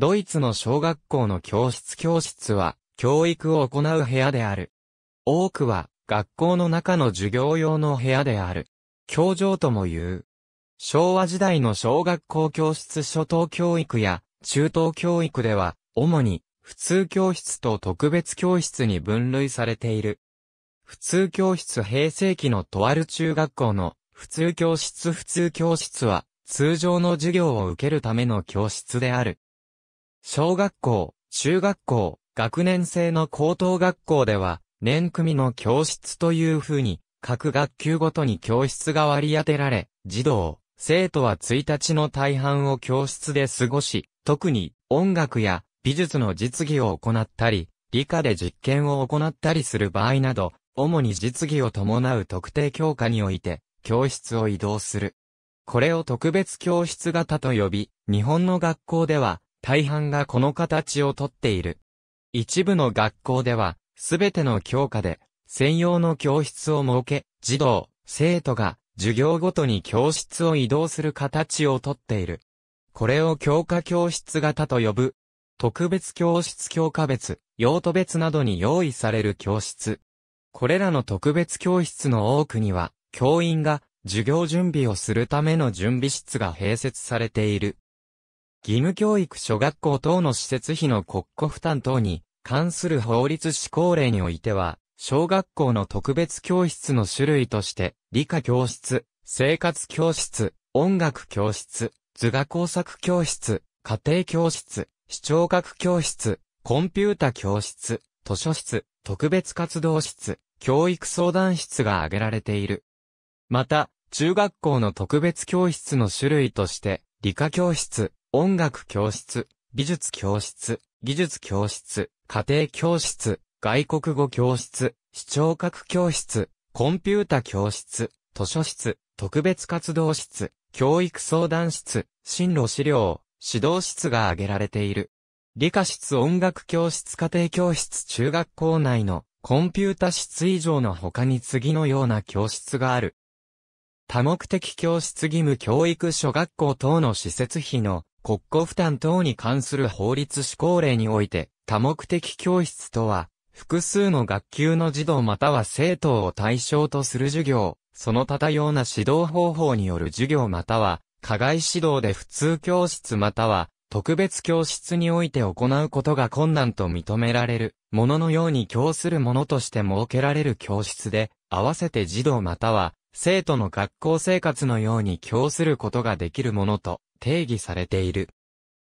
ドイツの小学校の教室教室は、教育を行う部屋である。多くは、学校の中の授業用の部屋である。教場とも言う。昭和時代の小学校教室初等教育や中等教育では、主に普通教室と特別教室に分類されている。普通教室平成期のとある中学校の普通教室普通教室は通常の授業を受けるための教室である。小学校、中学校、学年制の高等学校では、年組の教室という風に、各学級ごとに教室が割り当てられ、児童、生徒は1日の大半を教室で過ごし、特に音楽や美術の実技を行ったり、理科で実験を行ったりする場合など、主に実技を伴う特定教科において、教室を移動する。これを特別教室型と呼び、日本の学校では、大半がこの形をとっている。一部の学校では、すべての教科で、専用の教室を設け、児童、生徒が、授業ごとに教室を移動する形をとっている。これを教科教室型と呼ぶ。特別教室教科別、用途別などに用意される教室。これらの特別教室の多くには、教員が授業準備をするための準備室が併設されている。義務教育諸学校等の施設費の国庫負担等に関する法律施行令においては、小学校の特別教室の種類として、理科教室、生活教室、音楽教室、図画工作教室、家庭教室、視聴覚教室、コンピュータ教室、図書室、特別活動室、教育相談室が挙げられている。また、中学校の特別教室の種類として、理科教室、音楽教室、美術教室、技術教室、家庭教室、外国語教室、視聴覚教室、コンピュータ教室、図書室、特別活動室、教育相談室、進路資料、指導室が挙げられている。理科室音楽教室家庭教室中学校内のコンピュータ室以上の他に次のような教室がある。多目的教室義務教育諸学校等の施設費の国庫負担等に関する法律施行令において、多目的教室とは、複数の学級の児童または生徒を対象とする授業、その多様な指導方法による授業または、課外指導で普通教室または、特別教室において行うことが困難と認められる、もののように供するものとして設けられる教室で、合わせて児童または、生徒の学校生活のように供することができるものと定義されている。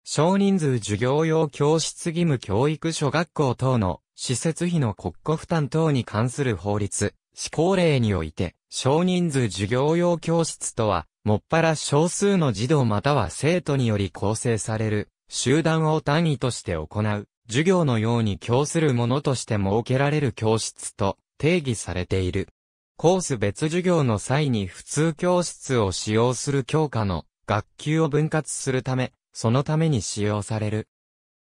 少人数授業用教室義務教育所学校等の施設費の国庫負担等に関する法律、施行令において、少人数授業用教室とは、もっぱら少数の児童または生徒により構成される、集団を単位として行う、授業のように供するものとして設けられる教室と定義されている。コース別授業の際に普通教室を使用する教科の学級を分割するため、そのために使用される。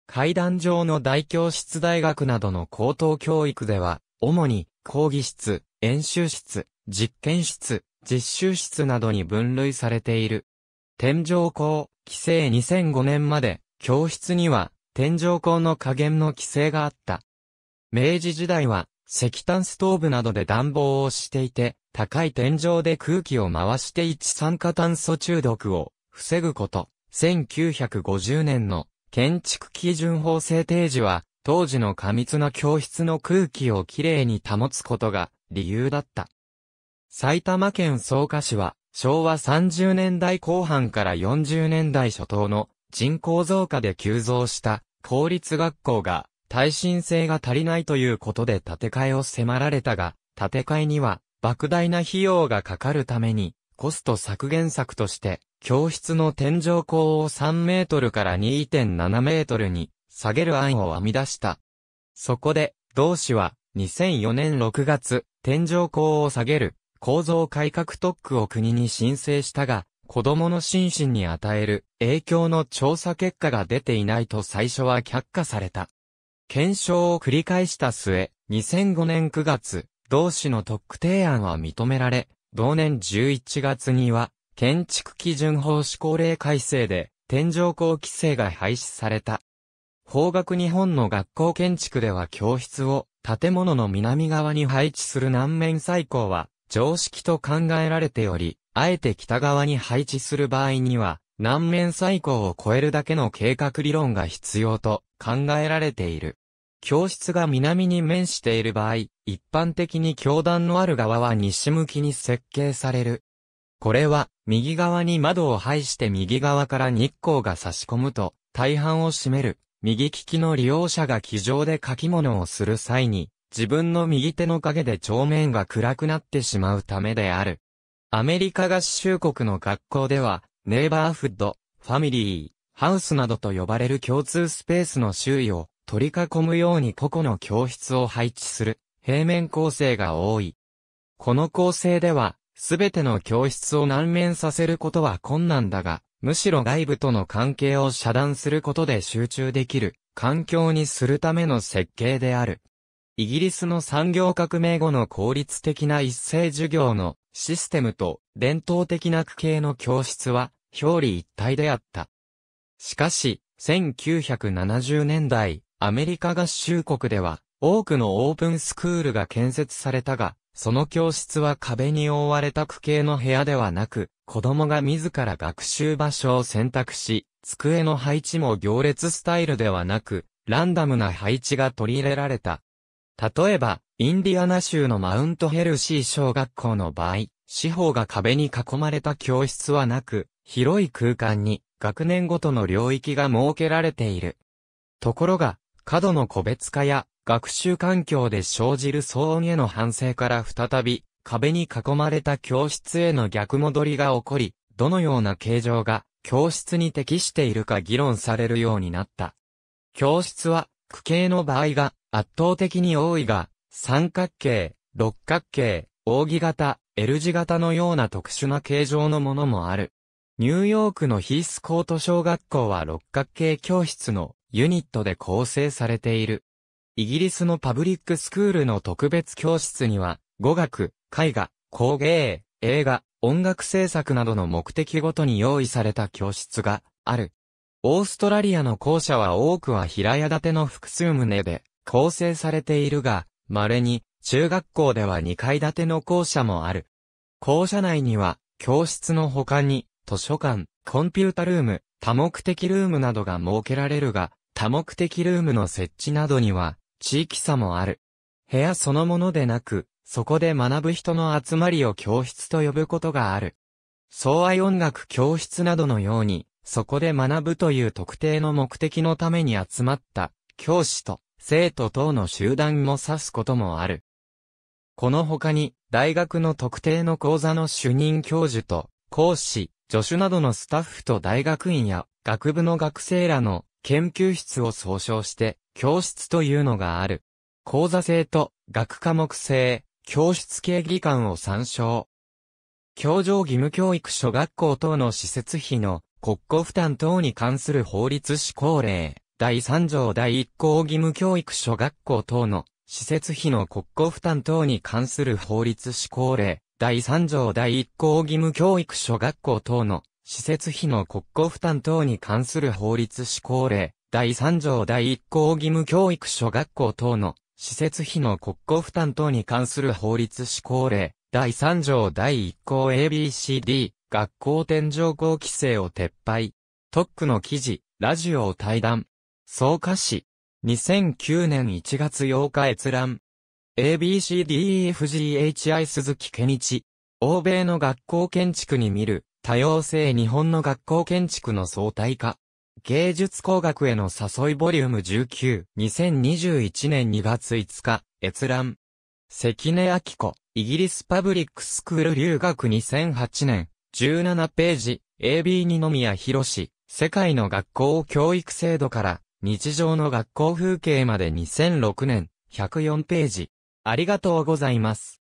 階段上の大教室大学などの高等教育では、主に講義室、演習室、実験室、実習室などに分類されている。天井校、規制2005年まで、教室には天井校の加減の規制があった。明治時代は石炭ストーブなどで暖房をしていて、高い天井で空気を回して一酸化炭素中毒を防ぐこと。1950年の建築基準法制定時は、当時の過密な教室の空気をきれいに保つことが理由だった。埼玉県草加市は、昭和30年代後半から40年代初頭の人口増加で急増した公立学校が耐震性が足りないということで建て替えを迫られたが、建て替えには莫大な費用がかかるためにコスト削減策として、教室の天井高を3メートルから2.7メートルに下げる案を編み出した。そこで、同氏は2004年6月、天井高を下げる構造改革特区を国に申請したが、子供の心身に与える影響の調査結果が出ていないと最初は却下された。検証を繰り返した末、2005年9月、同氏の特区提案は認められ、同年11月には、建築基準法施行令改正で、天井高規制が廃止された。法学日本の学校建築では教室を建物の南側に配置する南面採光は常識と考えられており、あえて北側に配置する場合には南面採光を超えるだけの計画理論が必要と考えられている。教室が南に面している場合、一般的に教団のある側は西向きに設計される。これは、右側に窓を配して右側から日光が差し込むと、大半を占める、右利きの利用者が気上で書き物をする際に、自分の右手の影で帳面が暗くなってしまうためである。アメリカ合衆国の学校では、ネイバーフッド、ファミリー、ハウスなどと呼ばれる共通スペースの周囲を取り囲むように個々の教室を配置する。平面構成が多い。この構成では、すべての教室を難面させることは困難だが、むしろ外部との関係を遮断することで集中できる、環境にするための設計である。イギリスの産業革命後の効率的な一斉授業のシステムと伝統的な区形の教室は表裏一体であった。しかし、1970年代、アメリカ合衆国では多くのオープンスクールが建設されたが、その教室は壁に覆われた区形の部屋ではなく、子供が自ら学習場所を選択し、机の配置も行列スタイルではなく、ランダムな配置が取り入れられた。例えば、インディアナ州のマウントヘルシー小学校の場合、四方が壁に囲まれた教室はなく、広い空間に学年ごとの領域が設けられている。ところが、角の個別化や学習環境で生じる騒音への反省から再び、壁に囲まれた教室への逆戻りが起こり、どのような形状が教室に適しているか議論されるようになった。教室は、区形の場合が圧倒的に多いが、三角形、六角形、扇形、L 字型のような特殊な形状のものもある。ニューヨークのヒースコート小学校は六角形教室のユニットで構成されている。イギリスのパブリックスクールの特別教室には、語学、絵画、工芸、映画、音楽制作などの目的ごとに用意された教室がある。オーストラリアの校舎は多くは平屋建ての複数棟で構成されているが、稀に中学校では2階建ての校舎もある。校舎内には教室の他に図書館、コンピュータルーム、多目的ルームなどが設けられるが、多目的ルームの設置などには地域差もある。部屋そのものでなく、そこで学ぶ人の集まりを教室と呼ぶことがある。相愛音楽教室などのように、そこで学ぶという特定の目的のために集まった、教師と生徒等の集団も指すこともある。この他に、大学の特定の講座の主任教授と、講師、助手などのスタッフと大学院や学部の学生らの研究室を総称して、教室というのがある。講座制と学科目制、教室系技官を参照。教場義務教育所学校等の施設費の国庫負担等に関する法律施行令、第3条第1項義務教育所学校等の施設費の国庫負担等に関する法律施行令、第3条第1項義務教育所学校等の施設費の国庫負担等に関する法律施行令、第3条第1項義務教育所学校等の施設費の国庫負担等に関する法律施行令、第3条第1項 ABCD、学校天井校規制を撤廃。特区の記事、ラジオを対談。草加市。2009年1月8日閲覧。ABCDEFGHI 鈴木健一。欧米の学校建築に見る、多様性日本の学校建築の相対化。芸術工学への誘いボリューム19、2021年2月5日、閲覧。関根明子、イギリスパブリックスクール留学2008年、17ページ、AB 二宮博士、世界の学校教育制度から、日常の学校風景まで2006年、104ページ。ありがとうございます。